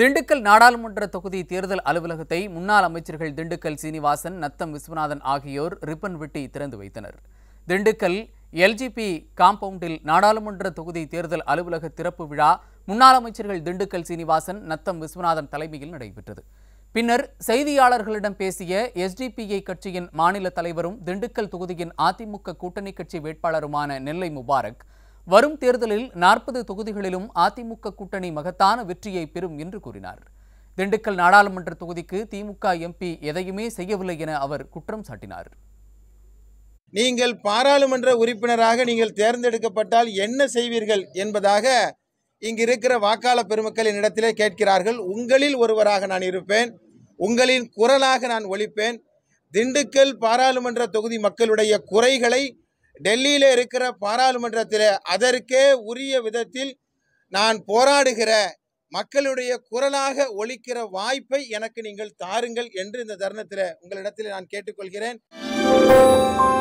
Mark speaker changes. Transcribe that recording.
Speaker 1: திண்டுக்கல் நாடாளுமன்ற தொகுதி தேர்தல் அலுவலகத்தை முன்னாள் அமைச்சர்கள் திண்டுக்கல் சீனிவாசன் நத்தம் விஸ்வநாதன் ஆகியோர் ரிப்பன் வெட்டி திறந்து வைத்தனர் திண்டுக்கல் எல்ஜிபி காம்பவுண்டில் நாடாளுமன்ற தொகுதி தேர்தல் அலுவலக திறப்பு விழா முன்னாள் அமைச்சர்கள் திண்டுக்கல் சீனிவாசன் நத்தம் விஸ்வநாதன் தலைமையில் நடைபெற்றது பின்னர் செய்தியாளர்களிடம் பேசிய எஸ்டிபிஐ கட்சியின் மாநில தலைவரும் திண்டுக்கல் தொகுதியின் அதிமுக கூட்டணி கட்சி வேட்பாளருமான நெல்லை முபாரக் வரும் தேர்தலில் நாற்பது தொகுதிகளிலும் அதிமுக கூட்டணி மகத்தான வெற்றியை பெறும் என்று கூறினார் திண்டுக்கல் நாடாளுமன்ற தொகுதிக்கு திமுக எம்பி எதையுமே செய்யவில்லை என அவர் குற்றம் சாட்டினார் நீங்கள் பாராளுமன்ற உறுப்பினராக நீங்கள் தேர்ந்தெடுக்கப்பட்டால்
Speaker 2: என்ன செய்வீர்கள் என்பதாக இங்கிருக்கிற வாக்காளர் பெருமக்கள் என்னிடத்திலே கேட்கிறார்கள் உங்களில் ஒருவராக நான் இருப்பேன் உங்களின் குரலாக நான் ஒழிப்பேன் திண்டுக்கல் பாராளுமன்ற தொகுதி மக்களுடைய குறைகளை டெல்லியில் இருக்கிற பாராளுமன்றத்தில் அதற்கே உரிய விதத்தில் நான் போராடுகிற மக்களுடைய குரலாக ஒழிக்கிற வாய்ப்பை எனக்கு நீங்கள் தாருங்கள் என்று இந்த தருணத்தில் உங்களிடத்தில் நான் கேட்டுக்கொள்கிறேன்